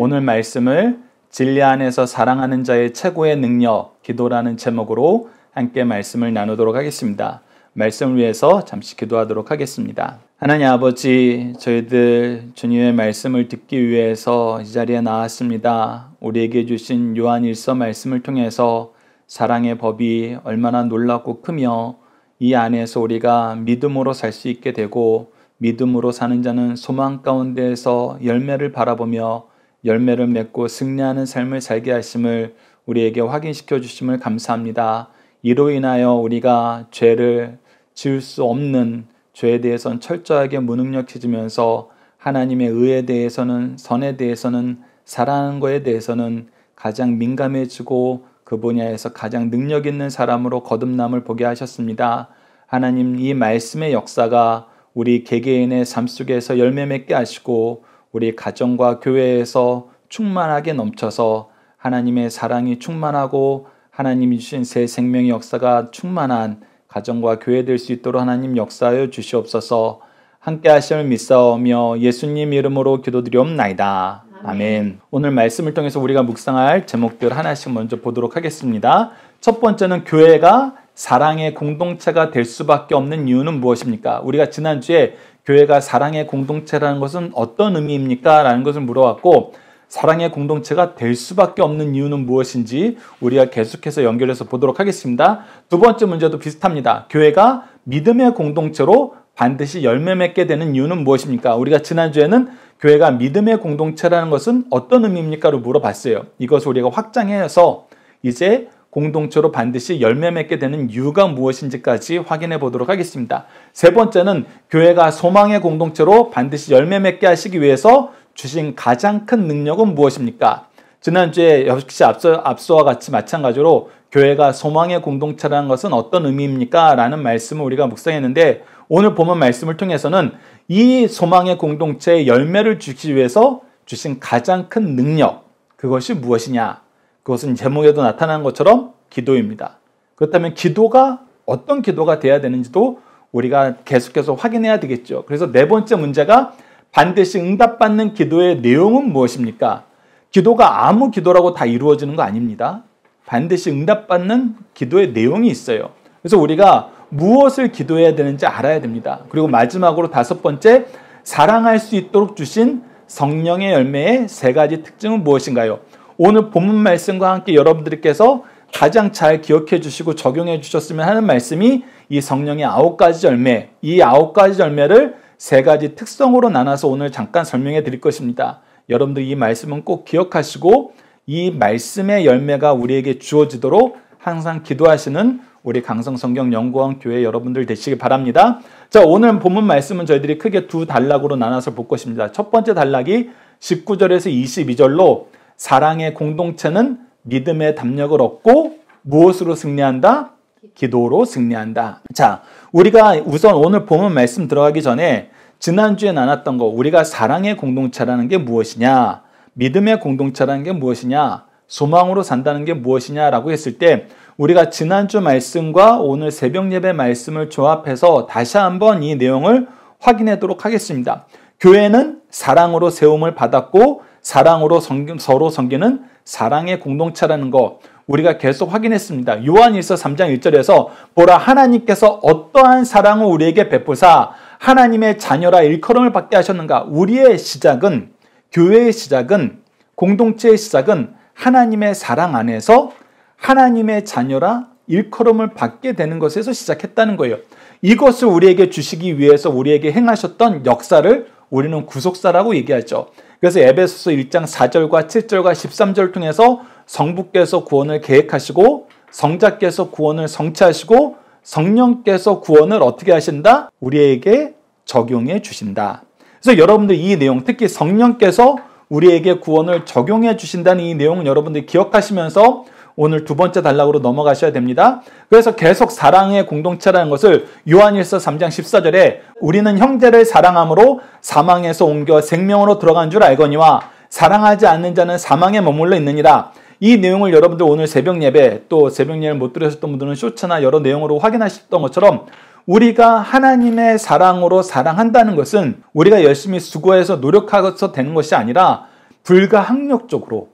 오늘 말씀을 진리 안에서 사랑하는 자의 최고의 능력, 기도라는 제목으로 함께 말씀을 나누도록 하겠습니다. 말씀을 위해서 잠시 기도하도록 하겠습니다. 하나님 아버지, 저희들 주님의 말씀을 듣기 위해서 이 자리에 나왔습니다. 우리에게 주신 요한일서 말씀을 통해서 사랑의 법이 얼마나 놀랍고 크며 이 안에서 우리가 믿음으로 살 수 있게 되고 믿음으로 사는 자는 소망 가운데에서 열매를 바라보며 열매를 맺고 승리하는 삶을 살게 하심을 우리에게 확인시켜 주심을 감사합니다. 이로 인하여 우리가 죄를 지을 수 없는 죄에 대해선 철저하게 무능력해지면서 하나님의 의에 대해서는 선에 대해서는 사랑하는 거에 대해서는 가장 민감해지고 그 분야에서 가장 능력 있는 사람으로 거듭남을 보게 하셨습니다. 하나님 이 말씀의 역사가 우리 개개인의 삶 속에서 열매 맺게 하시고 우리 가정과 교회에서 충만하게 넘쳐서 하나님의 사랑이 충만하고 하나님이 주신 새 생명의 역사가 충만한 가정과 교회 될 수 있도록 하나님 역사하여 주시옵소서 함께 하심을 믿사오며 예수님 이름으로 기도드리옵나이다. 아멘. 오늘 말씀을 통해서 우리가 묵상할 제목들 하나씩 먼저 보도록 하겠습니다. 첫 번째는 교회가 사랑의 공동체가 될 수밖에 없는 이유는 무엇입니까? 우리가 지난주에 교회가 사랑의 공동체라는 것은 어떤 의미입니까? 라는 것을 물어왔고 사랑의 공동체가 될 수밖에 없는 이유는 무엇인지 우리가 계속해서 연결해서 보도록 하겠습니다. 두 번째 문제도 비슷합니다. 교회가 믿음의 공동체로 반드시 열매 맺게 되는 이유는 무엇입니까? 우리가 지난주에는 교회가 믿음의 공동체라는 것은 어떤 의미입니까?로 물어봤어요. 이것을 우리가 확장해서 이제 공동체로 반드시 열매 맺게 되는 이유가 무엇인지까지 확인해 보도록 하겠습니다. 세 번째는 교회가 소망의 공동체로 반드시 열매 맺게 하시기 위해서 주신 가장 큰 능력은 무엇입니까? 지난주에 역시 앞서, 앞서와 같이 마찬가지로 교회가 소망의 공동체라는 것은 어떤 의미입니까? 라는 말씀을 우리가 묵상했는데 오늘 보면 말씀을 통해서는 이 소망의 공동체의 열매를 주기 위해서 주신 가장 큰 능력, 그것이 무엇이냐? 그것은 제목에도 나타난 것처럼 기도입니다. 그렇다면 기도가 어떤 기도가 돼야 되는지도 우리가 계속해서 확인해야 되겠죠. 그래서 네 번째 문제가 반드시 응답받는 기도의 내용은 무엇입니까? 기도가 아무 기도라고 다 이루어지는 거 아닙니다. 반드시 응답받는 기도의 내용이 있어요. 그래서 우리가 무엇을 기도해야 되는지 알아야 됩니다. 그리고 마지막으로 다섯 번째, 사랑할 수 있도록 주신 성령의 열매의 세 가지 특징은 무엇인가요? 오늘 본문 말씀과 함께 여러분들께서 가장 잘 기억해 주시고 적용해 주셨으면 하는 말씀이 이 성령의 아홉 가지 열매, 이 아홉 가지 열매를 세 가지 특성으로 나눠서 오늘 잠깐 설명해 드릴 것입니다. 여러분들 이 말씀은 꼭 기억하시고 이 말씀의 열매가 우리에게 주어지도록 항상 기도하시는 우리 강성성경연구원 교회 여러분들 되시길 바랍니다. 자, 오늘 본문 말씀은 저희들이 크게 두 단락으로 나눠서 볼 것입니다. 첫 번째 단락이 19절에서 22절로 사랑의 공동체는 믿음의 담력을 얻고 무엇으로 승리한다? 기도로 승리한다. 자, 우리가 우선 오늘 보면 말씀 들어가기 전에 지난주에 나눴던 거 우리가 사랑의 공동체라는 게 무엇이냐? 믿음의 공동체라는 게 무엇이냐? 소망으로 산다는 게 무엇이냐라고 했을 때 우리가 지난주 말씀과 오늘 새벽 예배 말씀을 조합해서 다시 한번 이 내용을 확인하도록 하겠습니다. 교회는 사랑으로 세움을 받았고 사랑으로 섬김, 서로 섬기는 사랑의 공동체라는 거 우리가 계속 확인했습니다. 요한일서 3장 1절에서 보라 하나님께서 어떠한 사랑을 우리에게 베푸사 하나님의 자녀라 일컬음을 받게 하셨는가? 우리의 시작은 교회의 시작은 공동체의 시작은 하나님의 사랑 안에서 하나님의 자녀라 일컬음을 받게 되는 것에서 시작했다는 거예요. 이것을 우리에게 주시기 위해서 우리에게 행하셨던 역사를 우리는 구속사라고 얘기하죠. 그래서 에베소서 1장 4절과 7절과 13절 을 통해서 성부께서 구원을 계획하시고 성자께서 구원을 성취하시고 성령께서 구원을 어떻게 하신다? 우리에게 적용해 주신다. 그래서 여러분들 이 내용, 특히 성령께서 우리에게 구원을 적용해 주신다는 이 내용을 여러분들 이 기억하시면서 오늘 두 번째 단락으로 넘어가셔야 됩니다. 그래서 계속 사랑의 공동체라는 것을 요한일서 3장 14절에 우리는 형제를 사랑함으로 사망에서 옮겨 생명으로 들어간 줄 알거니와 사랑하지 않는 자는 사망에 머물러 있느니라. 이 내용을 여러분들 오늘 새벽 예배 또 새벽 예배를 못 들으셨던 분들은 쇼츠나 여러 내용으로 확인하셨던 것처럼 우리가 하나님의 사랑으로 사랑한다는 것은 우리가 열심히 수고해서 노력하서 고 되는 것이 아니라 불가항력적으로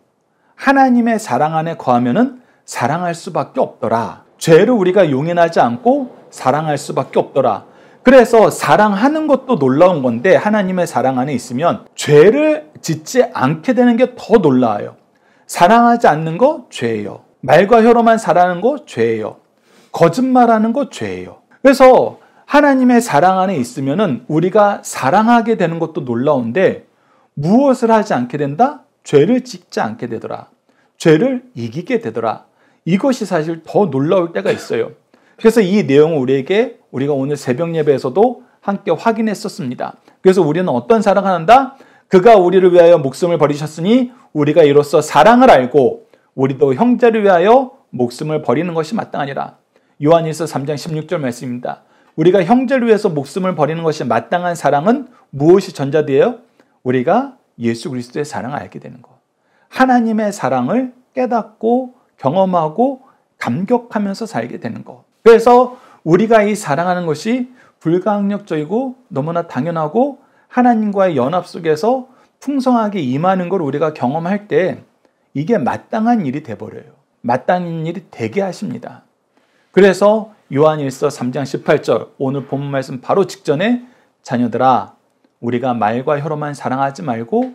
하나님의 사랑 안에 거하면은 사랑할 수밖에 없더라. 죄를 우리가 용인하지 않고 사랑할 수밖에 없더라. 그래서 사랑하는 것도 놀라운 건데 하나님의 사랑 안에 있으면 죄를 짓지 않게 되는 게 더 놀라워요. 사랑하지 않는 거 죄예요. 말과 혀로만 사랑하는거 죄예요. 거짓말하는 거 죄예요. 그래서 하나님의 사랑 안에 있으면은 우리가 사랑하게 되는 것도 놀라운데 무엇을 하지 않게 된다? 죄를 짓지 않게 되더라. 죄를 이기게 되더라. 이것이 사실 더 놀라울 때가 있어요. 그래서 이 내용을 우리에게 우리가 오늘 새벽 예배에서도 함께 확인했었습니다. 그래서 우리는 어떤 사랑을 한다? 그가 우리를 위하여 목숨을 버리셨으니 우리가 이로써 사랑을 알고 우리도 형제를 위하여 목숨을 버리는 것이 마땅하니라. 요한일서 3장 16절 말씀입니다. 우리가 형제를 위해서 목숨을 버리는 것이 마땅한 사랑은 무엇이 전자되요? 우리가 예수 그리스도의 사랑을 알게 되는 것. 하나님의 사랑을 깨닫고 경험하고 감격하면서 살게 되는 것. 그래서 우리가 이 사랑하는 것이 불가항력적이고 너무나 당연하고 하나님과의 연합 속에서 풍성하게 임하는 걸 우리가 경험할 때 이게 마땅한 일이 돼버려요. 마땅한 일이 되게 하십니다. 그래서 요한일서 3장 18절 오늘 본 말씀 바로 직전에 자녀들아 우리가 말과 혀로만 사랑하지 말고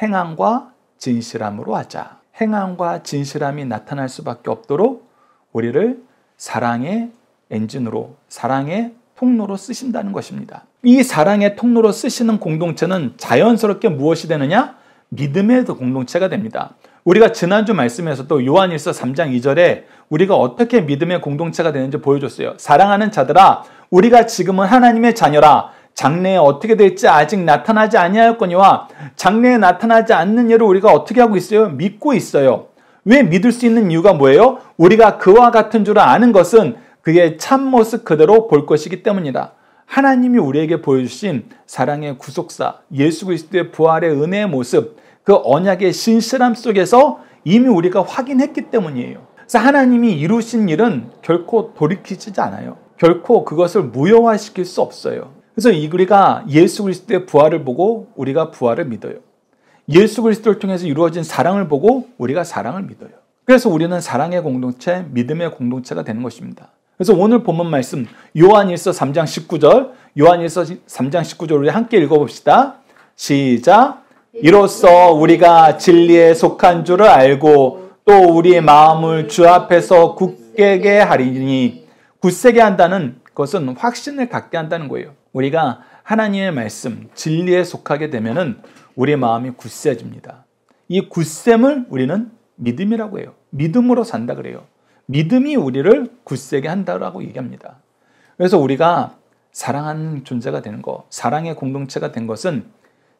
행함과 진실함으로 하자. 행함과 진실함이 나타날 수밖에 없도록 우리를 사랑의 엔진으로, 사랑의 통로로 쓰신다는 것입니다. 이 사랑의 통로로 쓰시는 공동체는 자연스럽게 무엇이 되느냐? 믿음의 공동체가 됩니다. 우리가 지난주 말씀에서도 요한일서 3장 2절에 우리가 어떻게 믿음의 공동체가 되는지 보여줬어요. 사랑하는 자들아, 우리가 지금은 하나님의 자녀라. 장래에 어떻게 될지 아직 나타나지 아니하였거니와 장래에 나타나지 않는 예를 우리가 어떻게 하고 있어요? 믿고 있어요. 왜 믿을 수 있는 이유가 뭐예요? 우리가 그와 같은 줄 아는 것은 그의 참모습 그대로 볼 것이기 때문이다. 하나님이 우리에게 보여주신 사랑의 구속사, 예수 그리스도의 부활의 은혜의 모습, 그 언약의 신실함 속에서 이미 우리가 확인했기 때문이에요. 그래서 하나님이 이루신 일은 결코 돌이키지 않아요. 결코 그것을 무효화시킬 수 없어요. 그래서 이 우리가 예수 그리스도의 부활을 보고 우리가 부활을 믿어요. 예수 그리스도를 통해서 이루어진 사랑을 보고 우리가 사랑을 믿어요. 그래서 우리는 사랑의 공동체, 믿음의 공동체가 되는 것입니다. 그래서 오늘 본문 말씀 요한일서 3장 19절, 요한일서 3장 19절 우리 함께 읽어봅시다. 시작. 이로써 우리가 진리에 속한 줄을 알고 또 우리의 마음을 주 앞에서 굳게 하리니 굳세게 한다는 것은 확신을 갖게 한다는 거예요. 우리가 하나님의 말씀, 진리에 속하게 되면은 우리의 마음이 굳세집니다. 이 굳셈을 우리는 믿음이라고 해요. 믿음으로 산다 그래요. 믿음이 우리를 굳세게 한다라고 얘기합니다. 그래서 우리가 사랑하는 존재가 되는 것, 사랑의 공동체가 된 것은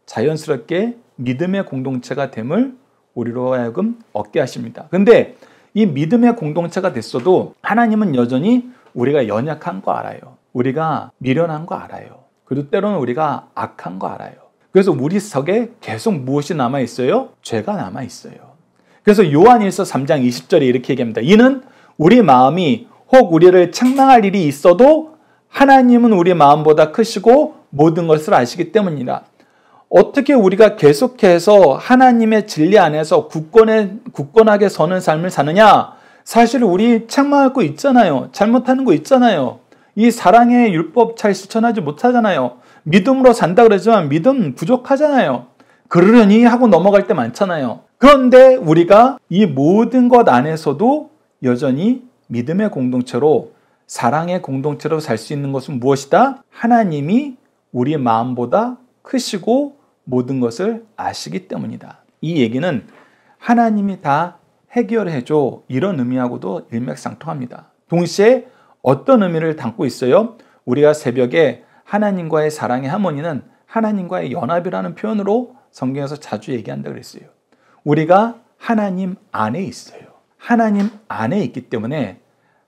자연스럽게 믿음의 공동체가 됨을 우리로 하여금 얻게 하십니다. 근데 이 믿음의 공동체가 됐어도 하나님은 여전히 우리가 연약한 거 알아요. 우리가 미련한 거 알아요. 그리고 때로는 우리가 악한 거 알아요. 그래서 우리 속에 계속 무엇이 남아 있어요? 죄가 남아 있어요. 그래서 요한일서 3장 20절에 이렇게 얘기합니다. 이는 우리 마음이 혹 우리를 책망할 일이 있어도 하나님은 우리 마음보다 크시고 모든 것을 아시기 때문이라. 어떻게 우리가 계속해서 하나님의 진리 안에서 굳건해, 굳건하게 서는 삶을 사느냐? 사실 우리 책망할 거 있잖아요. 잘못하는 거 있잖아요. 이 사랑의 율법 잘 실천하지 못하잖아요. 믿음으로 산다 그러지만 믿음 부족하잖아요. 그러려니 하고 넘어갈 때 많잖아요. 그런데 우리가 이 모든 것 안에서도 여전히 믿음의 공동체로 사랑의 공동체로 살 수 있는 것은 무엇이다? 하나님이 우리 마음보다 크시고 모든 것을 아시기 때문이다. 이 얘기는 하나님이 다 해결해줘 이런 의미하고도 일맥상통합니다. 동시에 어떤 의미를 담고 있어요? 우리가 새벽에 하나님과의 사랑의 하모니는 하나님과의 연합이라는 표현으로 성경에서 자주 얘기한다 그랬어요. 우리가 하나님 안에 있어요. 하나님 안에 있기 때문에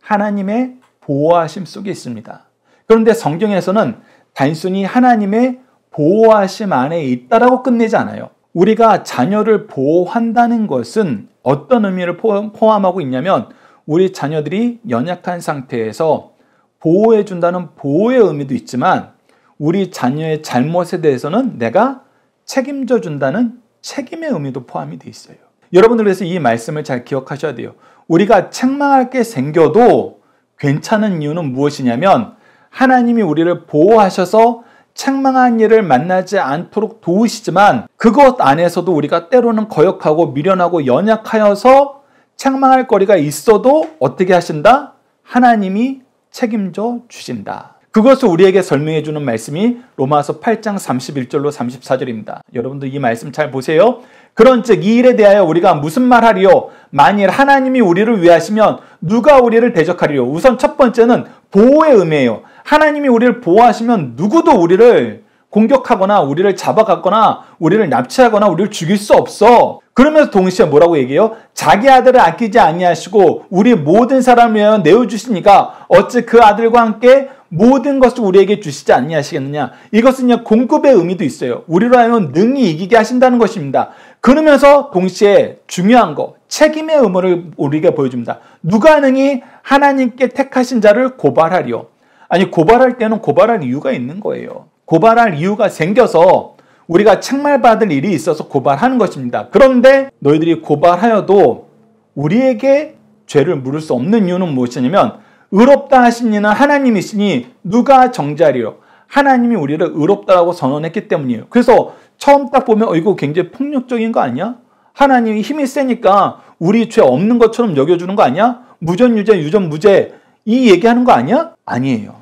하나님의 보호하심 속에 있습니다. 그런데 성경에서는 단순히 하나님의 보호하심 안에 있다라고 끝내지 않아요. 우리가 자녀를 보호한다는 것은 어떤 의미를 포함하고 있냐면 우리 자녀들이 연약한 상태에서 보호해 준다는 보호의 의미도 있지만 우리 자녀의 잘못에 대해서는 내가 책임져 준다는 책임의 의미도 포함이 돼 있어요. 여러분들 그래서 이 말씀을 잘 기억하셔야 돼요. 우리가 책망할 게 생겨도 괜찮은 이유는 무엇이냐면 하나님이 우리를 보호하셔서 책망한 일을 만나지 않도록 도우시지만 그것 안에서도 우리가 때로는 거역하고 미련하고 연약하여서 책망할 거리가 있어도 어떻게 하신다? 하나님이 책임져 주신다. 그것을 우리에게 설명해 주는 말씀이 로마서 8장 31절로 34절입니다. 여러분도이 말씀 잘 보세요. 그런즉 이 일에 대하여 우리가 무슨 말하리요? 만일 하나님이 우리를 위하시면 누가 우리를 대적하리요? 우선 첫 번째는 보호의 의미예요. 하나님이 우리를 보호하시면 누구도 우리를 공격하거나 우리를 잡아갔거나 우리를 납치하거나 우리를 죽일 수 없어. 그러면서 동시에 뭐라고 얘기해요? 자기 아들을 아끼지 아니하시고 우리 모든 사람을 내어 주시니까 어찌 그 아들과 함께 모든 것을 우리에게 주시지 아니하시겠느냐. 이것은요 공급의 의미도 있어요. 우리로 하면 능히 이기게 하신다는 것입니다. 그러면서 동시에 중요한 거 책임의 의무를 우리에게 보여줍니다. 누가 능히 하나님께 택하신 자를 고발하리요. 아니 고발할 때는 고발할 이유가 있는 거예요. 고발할 이유가 생겨서 우리가 책말받을 일이 있어서 고발하는 것입니다. 그런데 너희들이 고발하여도 우리에게 죄를 물을 수 없는 이유는 무엇이냐면 의롭다 하신 니는 하나님이시니 누가 정자리요 하나님이 우리를 의롭다라고 선언했기 때문이에요. 그래서 처음 딱 보면 어 이거 굉장히 폭력적인 거 아니야? 하나님이 힘이 세니까 우리 죄 없는 것처럼 여겨주는 거 아니야? 무전 유죄 유전 무죄 이 얘기하는 거 아니야? 아니에요.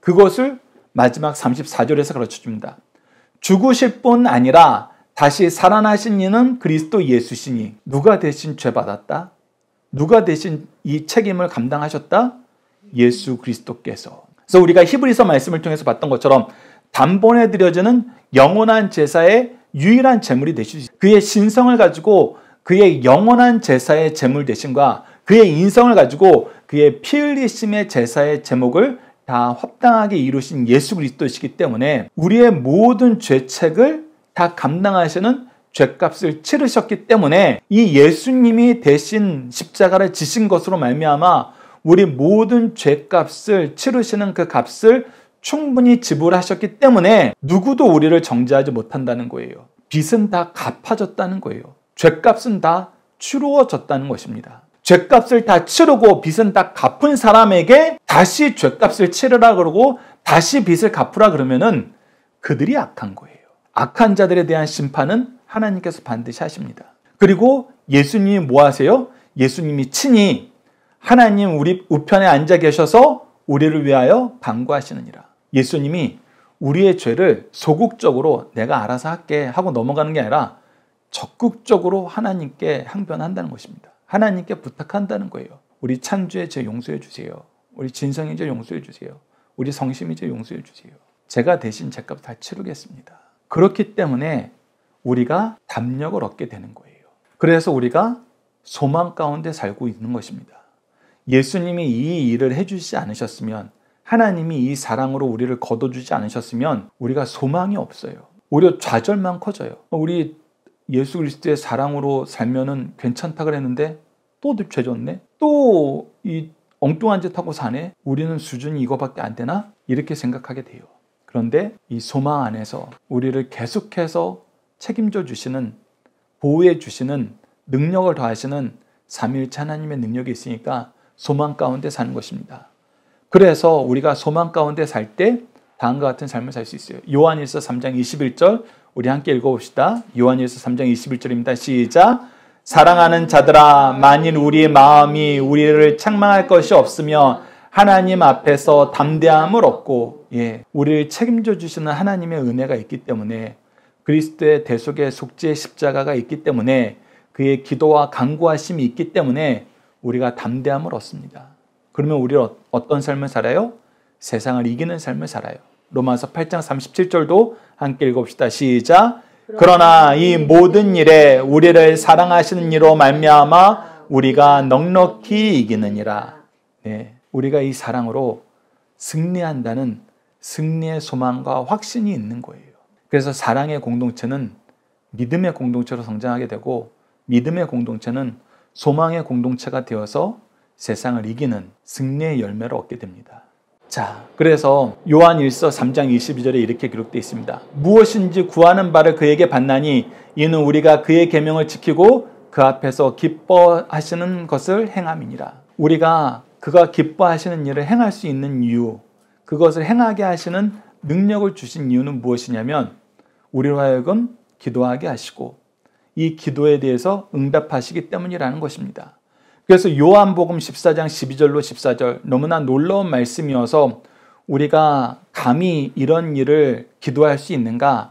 그것을 마지막 34절에서 가르쳐 줍니다. 죽으실 뿐 아니라 다시 살아나신 이는 그리스도 예수시니 누가 대신 죄 받았다? 누가 대신 이 책임을 감당하셨다? 예수 그리스도께서. 그래서 우리가 히브리서 말씀을 통해서 봤던 것처럼 단번에 드려지는 영원한 제사의 유일한 제물이 되시지. 그의 신성을 가지고 그의 영원한 제사의 제물 대신과 그의 인성을 가지고 그의 피 흘리심의 제사의 제목을 다 합당하게 이루신 예수 그리스도시기 때문에 우리의 모든 죄책을 다 감당하시는 죄값을 치르셨기 때문에 이 예수님이 대신 십자가를 지신 것으로 말미암아 우리 모든 죄값을 치르시는 그 값을 충분히 지불하셨기 때문에 누구도 우리를 정죄하지 못한다는 거예요. 빚은 다 갚아졌다는 거예요. 죄값은 다 치루어졌다는 것입니다. 죄값을 다 치르고 빚은 다 갚은 사람에게 다시 죄값을 치르라 그러고 다시 빚을 갚으라 그러면은 그들이 악한 거예요. 악한 자들에 대한 심판은 하나님께서 반드시 하십니다. 그리고 예수님이 뭐 하세요? 예수님이 친히 하나님 우리 우편에 앉아 계셔서 우리를 위하여 방구하시느니라 예수님이 우리의 죄를 소극적으로 내가 알아서 할게 하고 넘어가는 게 아니라 적극적으로 하나님께 항변한다는 것입니다. 하나님께 부탁한다는 거예요. 우리 찬주의 죄 용서해 주세요. 우리 진성이 제 용서해 주세요. 우리 성심이 제 용서해 주세요. 제가 대신 제값 다 치르겠습니다. 그렇기 때문에 우리가 담력을 얻게 되는 거예요. 그래서 우리가 소망 가운데 살고 있는 것입니다. 예수님이 이 일을 해주시지 않으셨으면 하나님이 이 사랑으로 우리를 거둬주지 않으셨으면 우리가 소망이 없어요. 오히려 좌절만 커져요. 우리 예수 그리스도의 사랑으로 살면은 괜찮다 그랬는데 또 죄졌네. 또이 엉뚱한 짓 하고 사네? 우리는 수준이 이거밖에 안 되나? 이렇게 생각하게 돼요. 그런데 이 소망 안에서 우리를 계속해서 책임져 주시는 보호해 주시는 능력을 더하시는 삼일차 하나님의 능력이 있으니까 소망 가운데 사는 것입니다. 그래서 우리가 소망 가운데 살 때 다음과 같은 삶을 살 수 있어요. 요한일서 3장 21절 우리 함께 읽어봅시다. 요한일서 3장 21절입니다. 시작! 사랑하는 자들아, 만일 우리의 마음이 우리를 책망할 것이 없으며 하나님 앞에서 담대함을 얻고, 예, 우리를 책임져 주시는 하나님의 은혜가 있기 때문에 그리스도의 대속의 속죄의 십자가가 있기 때문에 그의 기도와 간구하심이 있기 때문에 우리가 담대함을 얻습니다. 그러면 우리 어, 어떤 삶을 살아요? 세상을 이기는 삶을 살아요. 로마서 8장 37절도 함께 읽읍시다. 시작. 그러나 이 모든 일에 우리를 사랑하시는 이로 말미암아 우리가 넉넉히 이기느니라. 네, 우리가 이 사랑으로 승리한다는 승리의 소망과 확신이 있는 거예요. 그래서 사랑의 공동체는 믿음의 공동체로 성장하게 되고 믿음의 공동체는 소망의 공동체가 되어서 세상을 이기는 승리의 열매를 얻게 됩니다. 자, 그래서 요한 1서 3장 22절에 이렇게 기록되어 있습니다. 무엇인지 구하는 바를 그에게 받나니 이는 우리가 그의 계명을 지키고 그 앞에서 기뻐하시는 것을 행함이니라. 우리가 그가 기뻐하시는 일을 행할 수 있는 이유, 그것을 행하게 하시는 능력을 주신 이유는 무엇이냐면 우리로 하여금 기도하게 하시고 이 기도에 대해서 응답하시기 때문이라는 것입니다. 그래서 요한복음 14장 12절로 14절 너무나 놀라운 말씀이어서 우리가 감히 이런 일을 기도할 수 있는가?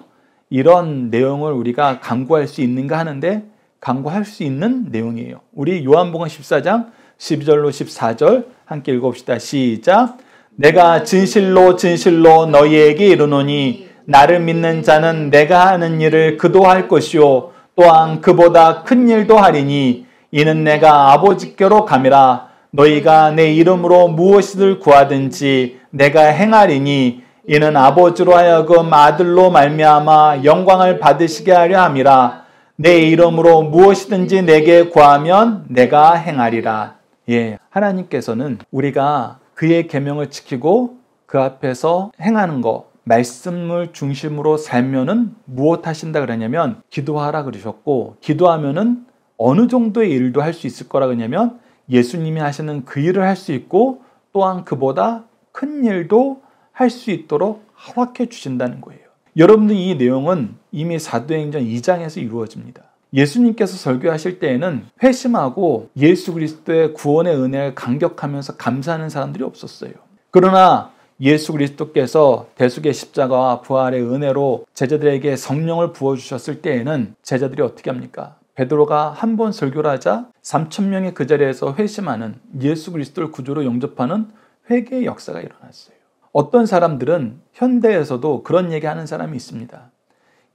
이런 내용을 우리가 강구할 수 있는가 하는데 강구할 수 있는 내용이에요. 우리 요한복음 14장 12절로 14절 함께 읽어봅시다. 시작. 내가 진실로 진실로 너희에게 이르노니 나를 믿는 자는 내가 하는 일을 그도 할 것이요 또한 그보다 큰 일도 하리니 이는 내가 아버지께로 감이라 너희가 내 이름으로 무엇이든 구하든지 내가 행하리니 이는 아버지로 하여금 아들로 말미암아 영광을 받으시게 하려 함이라 내 이름으로 무엇이든지 내게 구하면 내가 행하리라 예 하나님께서는 우리가 그의 계명을 지키고 그 앞에서 행하는 것 말씀을 중심으로 살면은 무엇 하신다 그러냐면 기도하라 그러셨고 기도하면은 어느 정도의 일도 할 수 있을 거라 그냐면 예수님이 하시는 그 일을 할 수 있고 또한 그보다 큰 일도 할 수 있도록 허락해 주신다는 거예요. 여러분들 이 내용은 이미 사도행전 2장에서 이루어집니다. 예수님께서 설교하실 때에는 회심하고 예수 그리스도의 구원의 은혜를 감격하면서 감사하는 사람들이 없었어요. 그러나 예수 그리스도께서 대속의 십자가와 부활의 은혜로 제자들에게 성령을 부어주셨을 때에는 제자들이 어떻게 합니까? 베드로가 한 번 설교를 하자 3천 명이 그 자리에서 회심하는 예수 그리스도를 구조로 영접하는 회개의 역사가 일어났어요. 어떤 사람들은 현대에서도 그런 얘기하는 사람이 있습니다.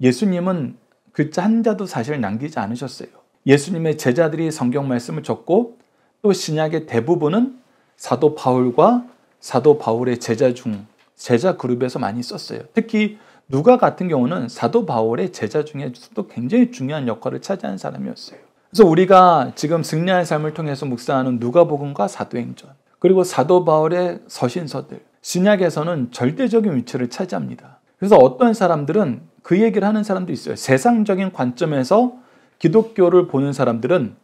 예수님은 글자 그 한 자도 사실 남기지 않으셨어요. 예수님의 제자들이 성경 말씀을 적고 또 신약의 대부분은 사도 바울과 사도 바울의 제자 중 제자 그룹에서 많이 썼어요. 특히 누가 같은 경우는 사도 바울의 제자 중에서도 굉장히 중요한 역할을 차지한 사람이었어요. 그래서 우리가 지금 승리한 삶을 통해서 묵상하는 누가복음과 사도행전 그리고 사도 바울의 서신서들 신약에서는 절대적인 위치를 차지합니다. 그래서 어떤 사람들은 그 얘기를 하는 사람도 있어요. 세상적인 관점에서 기독교를 보는 사람들은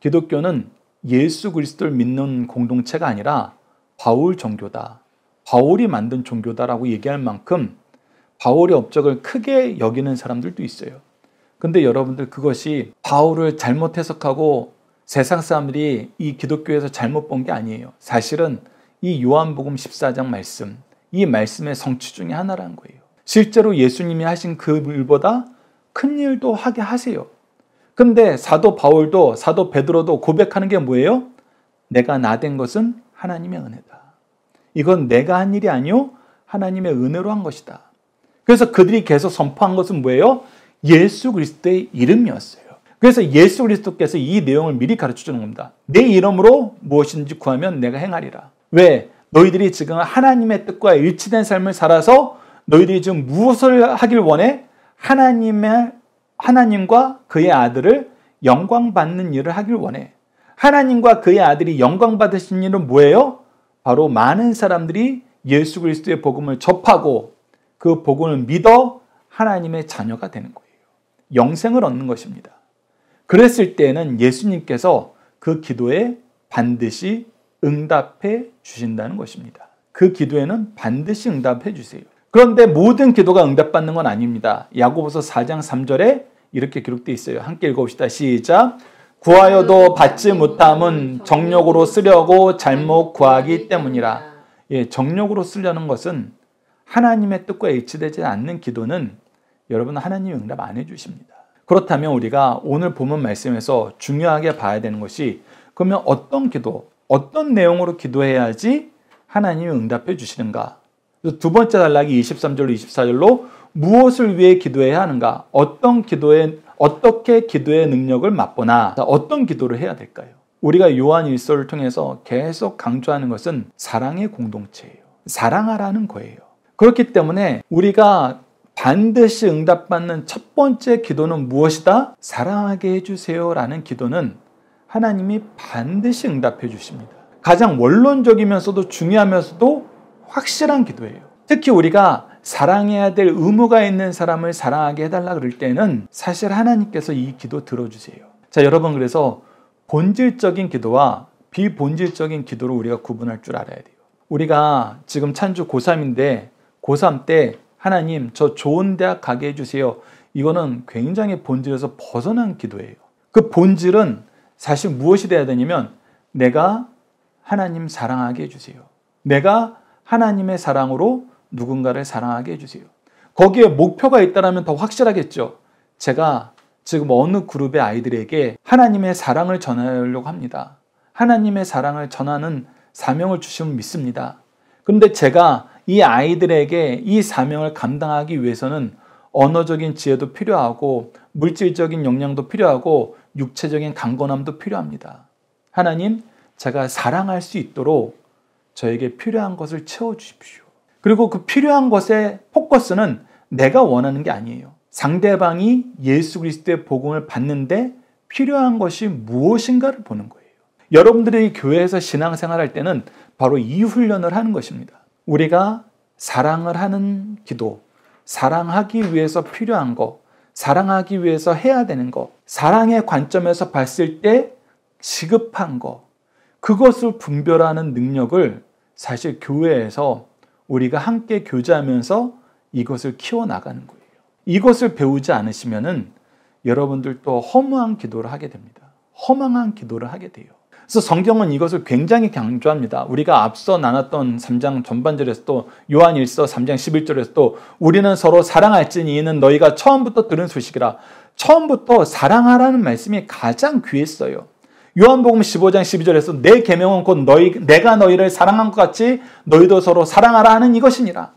기독교는 예수 그리스도를 믿는 공동체가 아니라 바울 종교다. 바울이 만든 종교다라고 얘기할 만큼 바울의 업적을 크게 여기는 사람들도 있어요. 근데 여러분들 그것이 바울을 잘못 해석하고 세상 사람들이 이 기독교에서 잘못 본 게 아니에요. 사실은 이 요한복음 14장 말씀, 이 말씀의 성취 중에 하나라는 거예요. 실제로 예수님이 하신 그 일보다 큰 일도 하게 하세요. 근데 사도 바울도 사도 베드로도 고백하는 게 뭐예요? 내가 나 된 것은 하나님의 은혜다. 이건 내가 한 일이 아니요 하나님의 은혜로 한 것이다. 그래서 그들이 계속 선포한 것은 뭐예요? 예수 그리스도의 이름이었어요. 그래서 예수 그리스도께서 이 내용을 미리 가르쳐 주는 겁니다. 내 이름으로 무엇인지 구하면 내가 행하리라. 왜? 너희들이 지금 하나님의 뜻과 일치된 삶을 살아서 너희들이 지금 무엇을 하길 원해? 하나님의 하나님과 그의 아들을 영광 받는 일을 하길 원해. 하나님과 그의 아들이 영광 받으신 일은 뭐예요? 바로 많은 사람들이 예수 그리스도의 복음을 접하고 그 복음을 믿어 하나님의 자녀가 되는 거예요. 영생을 얻는 것입니다. 그랬을 때는 예수님께서 그 기도에 반드시 응답해 주신다는 것입니다. 그 기도에는 반드시 응답해 주세요. 그런데 모든 기도가 응답받는 건 아닙니다. 야고보서 4장 3절에 이렇게 기록되어 있어요. 함께 읽어봅시다. 시작. 구하여도 받지 못함은 정욕으로 쓰려고 잘못 구하기 때문이라. 예, 정욕으로 쓰려는 것은 하나님의 뜻과 일치되지 않는 기도는 여러분 하나님 응답 안 해주십니다. 그렇다면 우리가 오늘 본문 말씀에서 중요하게 봐야 되는 것이 그러면 어떤 기도, 어떤 내용으로 기도해야지 하나님이 응답해 주시는가? 두 번째 단락이 23절로 24절로 무엇을 위해 기도해야 하는가? 어떤 기도에 어떻게 기도의 능력을 맛보나? 어떤 기도를 해야 될까요? 우리가 요한 일서를 통해서 계속 강조하는 것은 사랑의 공동체예요. 사랑하라는 거예요. 그렇기 때문에 우리가 반드시 응답받는 첫 번째 기도는 무엇이다? 사랑하게 해주세요 라는 기도는 하나님이 반드시 응답해 주십니다. 가장 원론적이면서도 중요하면서도 확실한 기도예요. 특히 우리가 사랑해야 될 의무가 있는 사람을 사랑하게 해달라 그럴 때는 사실 하나님께서 이 기도 들어주세요. 자, 여러분 그래서 본질적인 기도와 비본질적인 기도를 우리가 구분할 줄 알아야 돼요. 우리가 지금 찬주 고3인데 고3 때 하나님 저 좋은 대학 가게 해주세요. 이거는 굉장히 본질에서 벗어난 기도예요. 그 본질은 사실 무엇이 돼야 되냐면 내가 하나님 사랑하게 해주세요. 내가 하나님의 사랑으로 누군가를 사랑하게 해주세요. 거기에 목표가 있다면 더 확실하겠죠. 제가 지금 어느 그룹의 아이들에게 하나님의 사랑을 전하려고 합니다. 하나님의 사랑을 전하는 사명을 주시면 믿습니다. 그런데 제가 이 아이들에게 이 사명을 감당하기 위해서는 언어적인 지혜도 필요하고 물질적인 역량도 필요하고 육체적인 강건함도 필요합니다. 하나님, 제가 사랑할 수 있도록 저에게 필요한 것을 채워 주십시오. 그리고 그 필요한 것의 포커스는 내가 원하는 게 아니에요. 상대방이 예수 그리스도의 복음을 받는데 필요한 것이 무엇인가를 보는 거예요. 여러분들이 교회에서 신앙생활할 때는 바로 이 훈련을 하는 것입니다. 우리가 사랑을 하는 기도, 사랑하기 위해서 필요한 거, 사랑하기 위해서 해야 되는 거, 사랑의 관점에서 봤을 때 시급한 거, 그것을 분별하는 능력을 사실 교회에서 우리가 함께 교제하면서 이것을 키워나가는 거예요. 이것을 배우지 않으시면은 여러분들도 허무한 기도를 하게 됩니다. 허망한 기도를 하게 돼요. 그래서 성경은 이것을 굉장히 강조합니다. 우리가 앞서 나눴던 3장 전반절에서 또 요한 1서 3장 11절에서 또 우리는 서로 사랑할지니 이는 너희가 처음부터 들은 소식이라 처음부터 사랑하라는 말씀이 가장 귀했어요. 요한복음 15장 12절에서 내 계명은 곧 너희 내가 너희를 사랑한 것 같이 너희도 서로 사랑하라 하는 이것이니라.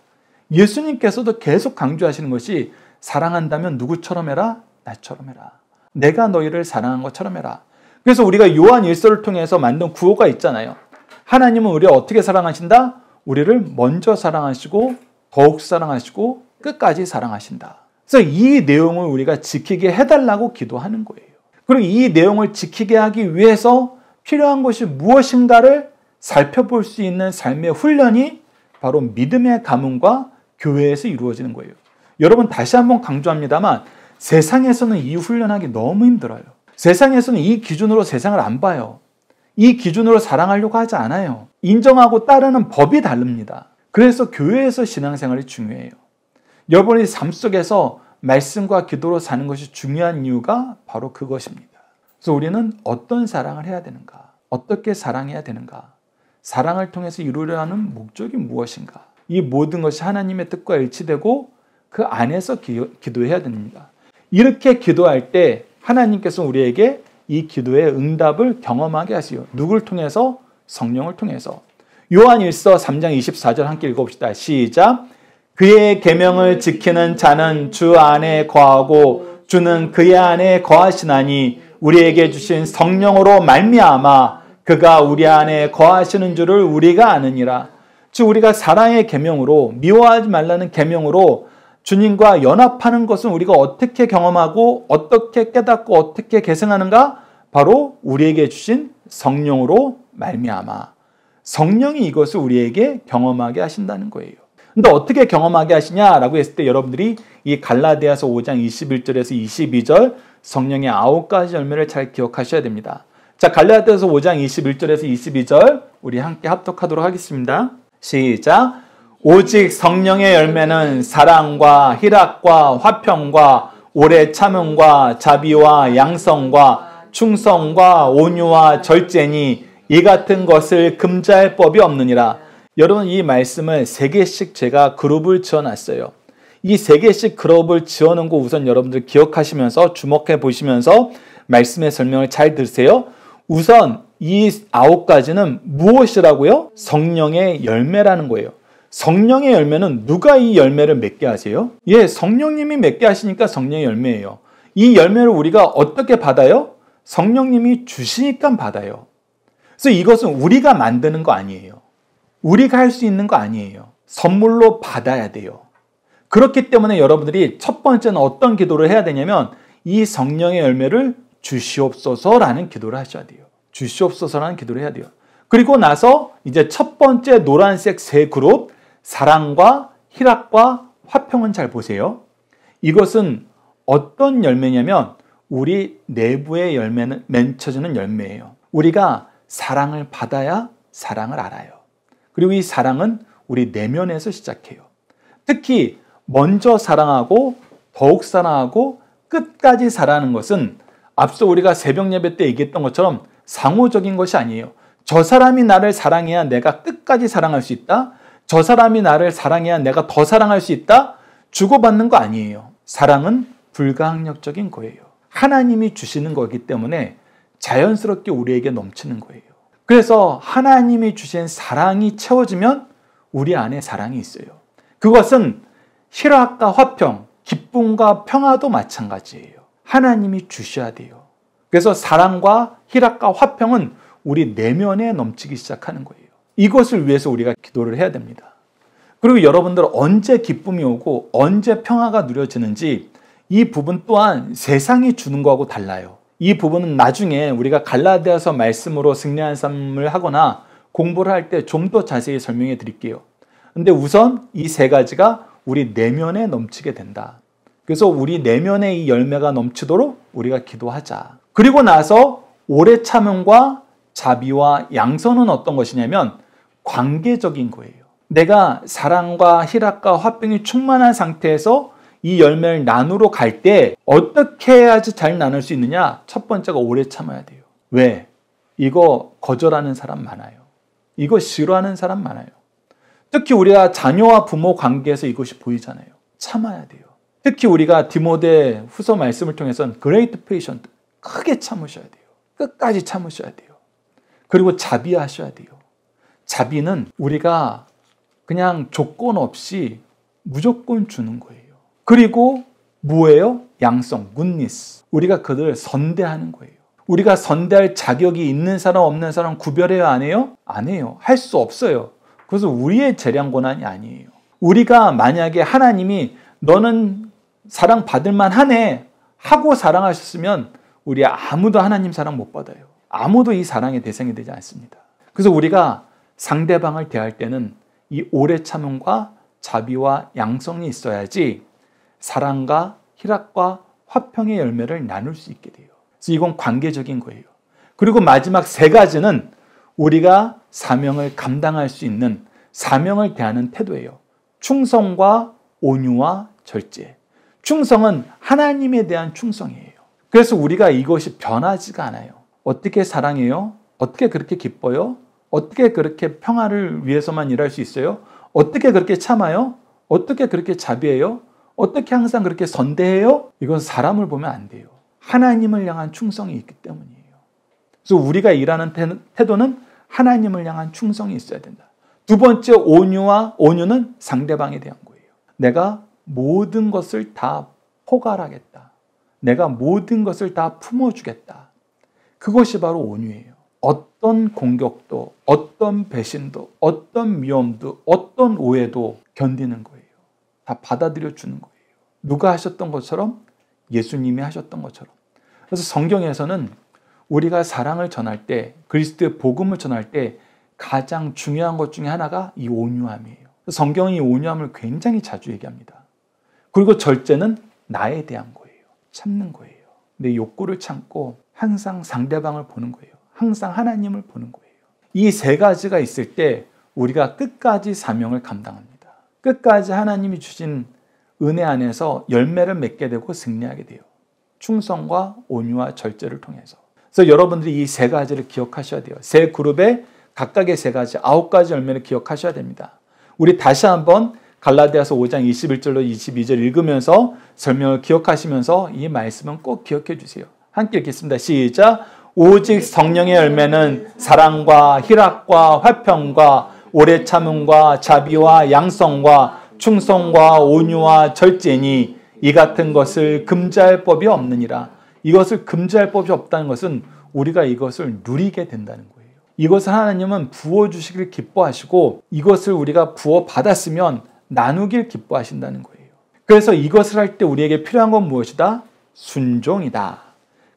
예수님께서도 계속 강조하시는 것이 사랑한다면 누구처럼 해라 나처럼 해라. 내가 너희를 사랑한 것처럼 해라. 그래서 우리가 요한 일서를 통해서 만든 구호가 있잖아요. 하나님은 우리 를 어떻게 사랑하신다? 우리를 먼저 사랑하시고 더욱 사랑하시고 끝까지 사랑하신다. 그래서 이 내용을 우리가 지키게 해달라고 기도하는 거예요. 그리고 이 내용을 지키게 하기 위해서 필요한 것이 무엇인가를 살펴볼 수 있는 삶의 훈련이 바로 믿음의 가문과 교회에서 이루어지는 거예요. 여러분 다시 한번 강조합니다만 세상에서는 이 훈련하기 너무 힘들어요. 세상에서는 이 기준으로 세상을 안 봐요. 이 기준으로 사랑하려고 하지 않아요. 인정하고 따르는 법이 다릅니다. 그래서 교회에서 신앙생활이 중요해요. 여러분이 삶 속에서 말씀과 기도로 사는 것이 중요한 이유가 바로 그것입니다. 그래서 우리는 어떤 사랑을 해야 되는가? 어떻게 사랑해야 되는가? 사랑을 통해서 이루려 하는 목적이 무엇인가? 이 모든 것이 하나님의 뜻과 일치되고 그 안에서 기, 기도해야 됩니다. 이렇게 기도할 때 하나님께서 우리에게 이 기도의 응답을 경험하게 하시오. 누굴 통해서? 성령을 통해서. 요한 1서 3장 24절 함께 읽어봅시다. 시작. 그의 계명을 지키는 자는 주 안에 거하고 주는 그의 안에 거하시나니 우리에게 주신 성령으로 말미암아 그가 우리 안에 거하시는 줄을 우리가 아느니라. 즉 우리가 사랑의 계명으로 미워하지 말라는 계명으로 주님과 연합하는 것은 우리가 어떻게 경험하고 어떻게 깨닫고 어떻게 계승하는가? 바로 우리에게 주신 성령으로 말미암아 성령이 이것을 우리에게 경험하게 하신다는 거예요. 근데 어떻게 경험하게 하시냐라고 했을 때 여러분들이 이 갈라디아서 5장 21절에서 22절 성령의 아홉 가지 열매를 잘 기억하셔야 됩니다. 자, 갈라디아서 5장 21절에서 22절 우리 함께 합독하도록 하겠습니다. 시작. 오직 성령의 열매는 사랑과 희락과 화평과 오래 참음과 자비와 양성과 충성과 온유와 절제니 이 같은 것을 금자할 법이 없느니라. 여러분 이 말씀을 세 개씩 제가 그룹을 지어놨어요. 이 세 개씩 그룹을 지어놓은 거 우선 여러분들 기억하시면서 주목해 보시면서 말씀의 설명을 잘 들으세요. 우선 이 아홉 가지는 무엇이라고요? 성령의 열매라는 거예요. 성령의 열매는 누가 이 열매를 맺게 하세요? 예, 성령님이 맺게 하시니까 성령의 열매예요. 이 열매를 우리가 어떻게 받아요? 성령님이 주시니까 받아요. 그래서 이것은 우리가 만드는 거 아니에요. 우리가 할 수 있는 거 아니에요. 선물로 받아야 돼요. 그렇기 때문에 여러분들이 첫 번째는 어떤 기도를 해야 되냐면 이 성령의 열매를 주시옵소서라는 기도를 하셔야 돼요. 주시옵소서라는 기도를 해야 돼요. 그리고 나서 이제 첫 번째 노란색 세 그룹 사랑과 희락과 화평은 잘 보세요. 이것은 어떤 열매냐면 우리 내부의 열매는 맺혀지는 열매예요. 우리가 사랑을 받아야 사랑을 알아요. 그리고 이 사랑은 우리 내면에서 시작해요. 특히 먼저 사랑하고 더욱 사랑하고 끝까지 사랑하는 것은 앞서 우리가 새벽 예배 때 얘기했던 것처럼 상호적인 것이 아니에요. 저 사람이 나를 사랑해야 내가 끝까지 사랑할 수 있다. 저 사람이 나를 사랑해야 내가 더 사랑할 수 있다? 주고받는 거 아니에요. 사랑은 불가항력적인 거예요. 하나님이 주시는 거기 때문에 자연스럽게 우리에게 넘치는 거예요. 그래서 하나님이 주신 사랑이 채워지면 우리 안에 사랑이 있어요. 그것은 희락과 화평, 기쁨과 평화도 마찬가지예요. 하나님이 주셔야 돼요. 그래서 사랑과 희락과 화평은 우리 내면에 넘치기 시작하는 거예요. 이것을 위해서 우리가 기도를 해야 됩니다. 그리고 여러분들 언제 기쁨이 오고 언제 평화가 누려지는지 이 부분 또한 세상이 주는 거하고 달라요. 이 부분은 나중에 우리가 갈라디아서 말씀으로 승리한 삶을 하거나 공부를 할 때 좀 더 자세히 설명해 드릴게요. 근데 우선 이 세 가지가 우리 내면에 넘치게 된다. 그래서 우리 내면에 이 열매가 넘치도록 우리가 기도하자. 그리고 나서 오래 참음과 자비와 양선은 어떤 것이냐면 관계적인 거예요. 내가 사랑과 희락과 화평이 충만한 상태에서 이 열매를 나누러 갈 때 어떻게 해야지 잘 나눌 수 있느냐? 첫 번째가 오래 참아야 돼요. 왜? 이거 거절하는 사람 많아요. 이거 싫어하는 사람 많아요. 특히 우리가 자녀와 부모 관계에서 이것이 보이잖아요. 참아야 돼요. 특히 우리가 디모데 후서 말씀을 통해서는 그레이트 페이션트 크게 참으셔야 돼요. 끝까지 참으셔야 돼요. 그리고 자비하셔야 돼요. 자비는 우리가 그냥 조건 없이 무조건 주는 거예요. 그리고 뭐예요? 양성, g o o 우리가 그들을 선대하는 거예요. 우리가 선대할 자격이 있는 사람 없는 사람 구별해야 안 해요? 안 해요. 할 수 없어요. 그래서 우리의 재량 권한이 아니에요. 우리가 만약에 하나님이 너는 사랑받을 만하네 하고 사랑하셨으면 우리 아무도 하나님 사랑 못 받아요. 아무도 이 사랑의 대상이 되지 않습니다. 그래서 우리가 상대방을 대할 때는 이 오래 참음과 자비와 양성이 있어야지 사랑과 희락과 화평의 열매를 나눌 수 있게 돼요. 그래서 이건 관계적인 거예요. 그리고 마지막 세 가지는 우리가 사명을 감당할 수 있는 사명을 대하는 태도예요. 충성과 온유와 절제. 충성은 하나님에 대한 충성이에요. 그래서 우리가 이것이 변하지가 않아요. 어떻게 사랑해요? 어떻게 그렇게 기뻐요? 어떻게 그렇게 평화를 위해서만 일할 수 있어요? 어떻게 그렇게 참아요? 어떻게 그렇게 자비해요? 어떻게 항상 그렇게 선대해요? 이건 사람을 보면 안 돼요. 하나님을 향한 충성이 있기 때문이에요. 그래서 우리가 일하는 태도는 하나님을 향한 충성이 있어야 된다. 두 번째 온유와 온유는 상대방에 대한 거예요. 내가 모든 것을 다 포괄하겠다. 내가 모든 것을 다 품어주겠다. 그것이 바로 온유예요. 어떤 공격도, 어떤 배신도, 어떤 위험도, 어떤 오해도 견디는 거예요. 다 받아들여 주는 거예요. 누가 하셨던 것처럼 예수님이 하셨던 것처럼. 그래서 성경에서는 우리가 사랑을 전할 때, 그리스도의 복음을 전할 때 가장 중요한 것 중에 하나가 이 온유함이에요. 성경이 온유함을 굉장히 자주 얘기합니다. 그리고 절제는 나에 대한 거예요. 참는 거예요. 내 욕구를 참고 항상 상대방을 보는 거예요. 항상 하나님을 보는 거예요. 이 세 가지가 있을 때 우리가 끝까지 사명을 감당합니다. 끝까지 하나님이 주신 은혜 안에서 열매를 맺게 되고 승리하게 돼요. 충성과 온유와 절제를 통해서. 그래서 여러분들이 이 세 가지를 기억하셔야 돼요. 세 그룹의 각각의 세 가지, 아홉 가지 열매를 기억하셔야 됩니다. 우리 다시 한번 갈라디아서 5장 21절로 22절 읽으면서 설명을 기억하시면서 이 말씀은 꼭 기억해 주세요. 함께 읽겠습니다. 시작. 오직 성령의 열매는 사랑과 희락과 화평과 오래 참음과 자비와 양성과 충성과 온유와 절제니 이 같은 것을 금지할 법이 없느니라. 이것을 금지할 법이 없다는 것은 우리가 이것을 누리게 된다는 거예요. 이것을 하나님은 부어주시길 기뻐하시고 이것을 우리가 부어받았으면 나누길 기뻐하신다는 거예요. 그래서 이것을 할 때 우리에게 필요한 건 무엇이다? 순종이다.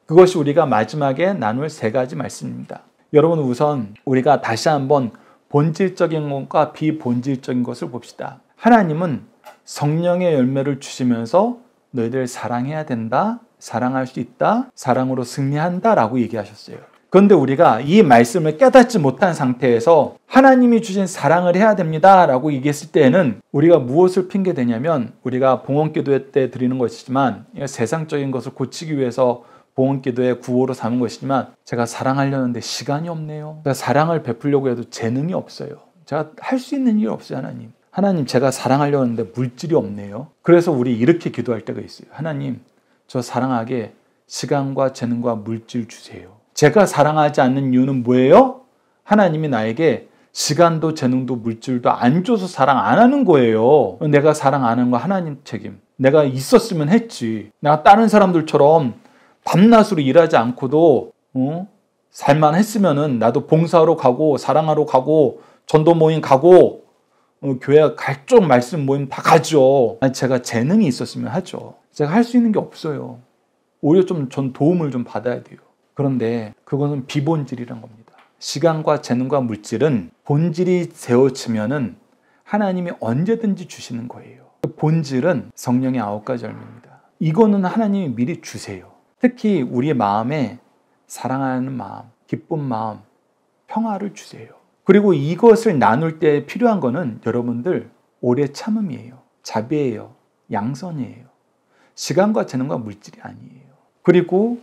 그것이 우리가 마지막에 나눌 세 가지 말씀입니다. 여러분 우선 우리가 다시 한번 본질적인 것과 비본질적인 것을 봅시다. 하나님은 성령의 열매를 주시면서 너희들 사랑해야 된다, 사랑할 수 있다, 사랑으로 승리한다 라고 얘기하셨어요. 그런데 우리가 이 말씀을 깨닫지 못한 상태에서 하나님이 주신 사랑을 해야 됩니다 라고 얘기했을 때에는 우리가 무엇을 핑계대냐면 우리가 봉헌기도 때 드리는 것이지만 세상적인 것을 고치기 위해서 보헌 기도의 구호로 삼은 것이지만 제가 사랑하려는데 시간이 없네요. 제가 사랑을 베풀려고 해도 재능이 없어요. 제가 할 수 있는 일이 없어요, 하나님. 하나님, 제가 사랑하려는데 물질이 없네요. 그래서 우리 이렇게 기도할 때가 있어요. 하나님, 저 사랑하게 시간과 재능과 물질 주세요. 제가 사랑하지 않는 이유는 뭐예요? 하나님이 나에게 시간도 재능도 물질도 안 줘서 사랑 안 하는 거예요. 내가 사랑 안 하는 거 하나님 책임. 내가 있었으면 했지. 내가 다른 사람들처럼 밤낮으로 일하지 않고도 어? 살만 했으면은 나도 봉사하러 가고 사랑하러 가고 전도 모임 가고 어, 교회 갈 쪽 말씀 모임 다 가죠. 아니, 제가 재능이 있었으면 하죠. 제가 할 수 있는 게 없어요. 오히려 좀 전 도움을 좀 받아야 돼요. 그런데 그거는 비본질이란 겁니다. 시간과 재능과 물질은 본질이 세워지면은 하나님이 언제든지 주시는 거예요. 본질은 성령의 아홉 가지 열매입니다. 이거는 하나님이 미리 주세요. 특히 우리의 마음에 사랑하는 마음, 기쁜 마음, 평화를 주세요. 그리고 이것을 나눌 때 필요한 것은 여러분들 오래 참음이에요. 자비예요. 양선이에요. 시간과 재능과 물질이 아니에요. 그리고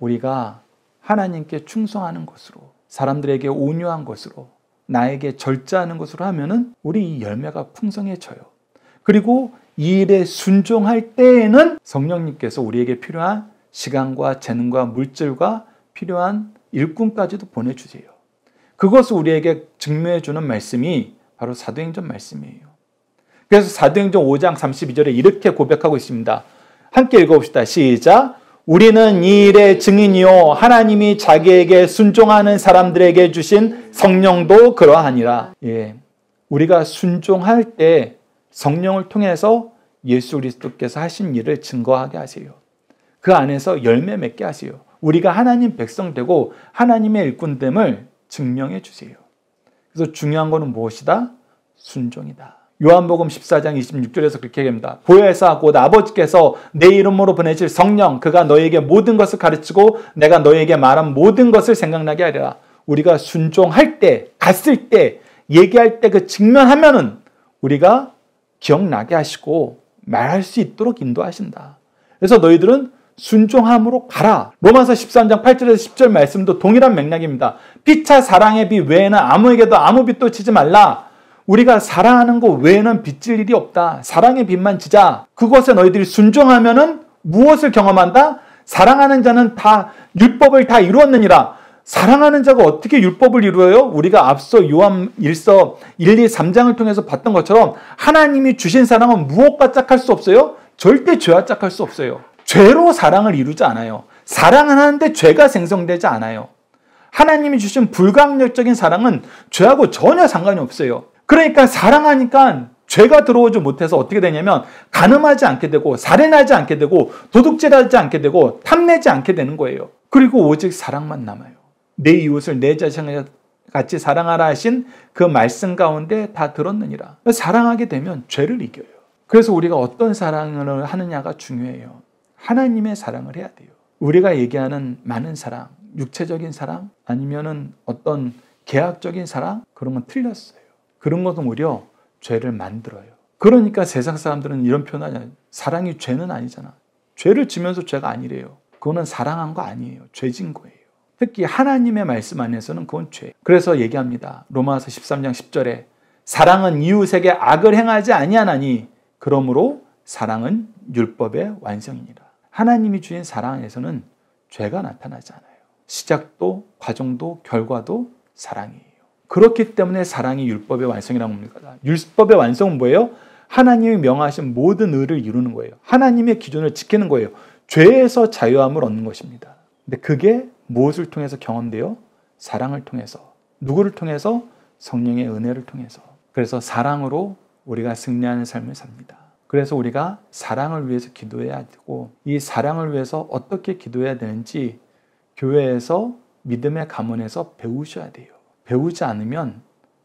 우리가 하나님께 충성하는 것으로 사람들에게 온유한 것으로 나에게 절제하는 것으로 하면은 우리 이 열매가 풍성해져요. 그리고 이 일에 순종할 때에는 성령님께서 우리에게 필요한 시간과 재능과 물질과 필요한 일꾼까지도 보내주세요. 그것을 우리에게 증명해주는 말씀이 바로 사도행전 말씀이에요. 그래서 사도행전 5장 32절에 이렇게 고백하고 있습니다. 함께 읽어봅시다. 시작. 우리는 이 일의 증인이요 하나님이 자기에게 순종하는 사람들에게 주신 성령도 그러하니라. 예. 우리가 순종할 때 성령을 통해서 예수 그리스도께서 하신 일을 증거하게 하세요. 그 안에서 열매 맺게 하세요 우리가 하나님 백성 되고 하나님의 일꾼됨을 증명해 주세요. 그래서 중요한 것은 무엇이다? 순종이다. 요한복음 14장 26절에서 그렇게 얘기합니다. 보혜사 곧 아버지께서 내 이름으로 보내실 성령 그가 너에게 모든 것을 가르치고 내가 너에게 말한 모든 것을 생각나게 하리라. 우리가 순종할 때, 갔을 때, 얘기할 때그 직면하면은 우리가 기억나게 하시고 말할 수 있도록 인도하신다. 그래서 너희들은 순종함으로 가라. 로마서 13장 8절에서 10절 말씀도 동일한 맥락입니다. 피차 사랑의 비 외에는 아무에게도 아무 빚도 지지 말라. 우리가 사랑하는 것 외에는 빚질 일이 없다. 사랑의 빚만 지자. 그것에 너희들이 순종하면은 무엇을 경험한다? 사랑하는 자는 다 율법을 다 이루었느니라. 사랑하는 자가 어떻게 율법을 이루어요? 우리가 앞서 요한 1서 1, 2, 3장을 통해서 봤던 것처럼 하나님이 주신 사랑은 무엇과 짝할 수 없어요? 절대 죄와 짝할 수 없어요. 죄로 사랑을 이루지 않아요. 사랑은 하는데 죄가 생성되지 않아요. 하나님이 주신 불강력적인 사랑은 죄하고 전혀 상관이 없어요. 그러니까 사랑하니까 죄가 들어오지 못해서 어떻게 되냐면 가늠하지 않게 되고 살인하지 않게 되고 도둑질하지 않게 되고 탐내지 않게 되는 거예요. 그리고 오직 사랑만 남아요. 내 이웃을 내 자신을 같이 사랑하라 하신 그 말씀 가운데 다 들었느니라. 사랑하게 되면 죄를 이겨요. 그래서 우리가 어떤 사랑을 하느냐가 중요해요. 하나님의 사랑을 해야 돼요. 우리가 얘기하는 많은 사랑, 육체적인 사랑, 아니면은 어떤 계약적인 사랑, 그런 건 틀렸어요. 그런 것은 오히려 죄를 만들어요. 그러니까 세상 사람들은 이런 표현 하냐. 사랑이 죄는 아니잖아. 죄를 지면서 죄가 아니래요. 그거는 사랑한 거 아니에요. 죄진 거예요. 특히 하나님의 말씀 안에서는 그건 죄. 그래서 얘기합니다. 로마서 13장 10절에 사랑은 이웃에게 악을 행하지 아니하나니 그러므로 사랑은 율법의 완성이니라. 하나님이 주신 사랑에서는 죄가 나타나지 않아요. 시작도 과정도 결과도 사랑이에요. 그렇기 때문에 사랑이 율법의 완성이라고 합니다. 율법의 완성은 뭐예요? 하나님이 명하신 모든 의를 이루는 거예요. 하나님의 기준을 지키는 거예요. 죄에서 자유함을 얻는 것입니다. 근데 그게 무엇을 통해서 경험돼요? 사랑을 통해서. 누구를 통해서? 성령의 은혜를 통해서. 그래서 사랑으로 우리가 승리하는 삶을 삽니다. 그래서 우리가 사랑을 위해서 기도해야 되고 이 사랑을 위해서 어떻게 기도해야 되는지 교회에서 믿음의 가문에서 배우셔야 돼요. 배우지 않으면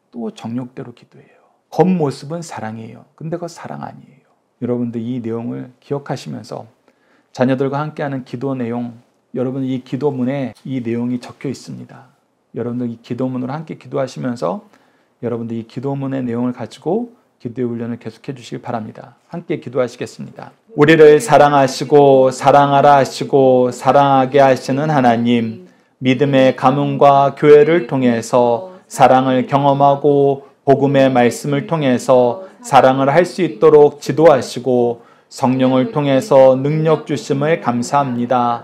또 정욕대로 기도해요. 겉모습은 사랑이에요. 근데 그거 사랑 아니에요. 여러분들 이 내용을 기억하시면서 자녀들과 함께하는 기도 내용 여러분 이 기도문에 이 내용이 적혀 있습니다. 여러분들 이 기도문으로 함께 기도하시면서 여러분들 이 기도문의 내용을 가지고 기도의 훈련을 계속해 주시길 바랍니다. 함께 기도하시겠습니다. 우리를 사랑하시고 사랑하라 하시고 사랑하게 하시는 하나님, 믿음의 가문과 교회를 통해서 사랑을 경험하고 복음의 말씀을 통해서 사랑을 할 수 있도록 지도하시고 성령을 통해서 능력 주심을 감사합니다.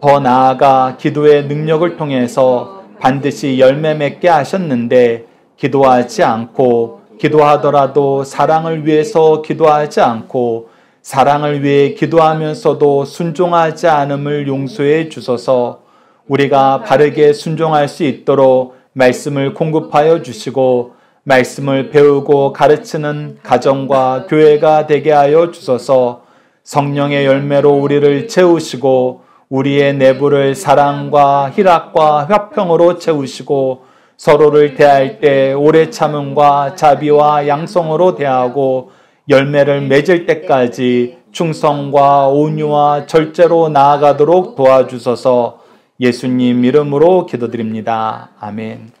더 나아가 기도의 능력을 통해서 반드시 열매 맺게 하셨는데 기도하지 않고 기도하더라도 사랑을 위해서 기도하지 않고 사랑을 위해 기도하면서도 순종하지 않음을 용서해 주소서 우리가 바르게 순종할 수 있도록 말씀을 공급하여 주시고 말씀을 배우고 가르치는 가정과 교회가 되게 하여 주소서 성령의 열매로 우리를 채우시고 우리의 내부를 사랑과 희락과 화평으로 채우시고 서로를 대할 때 오래 참음과 자비와 양성으로 대하고 열매를 맺을 때까지 충성과 온유와 절제로 나아가도록 도와주소서 예수님 이름으로 기도드립니다. 아멘.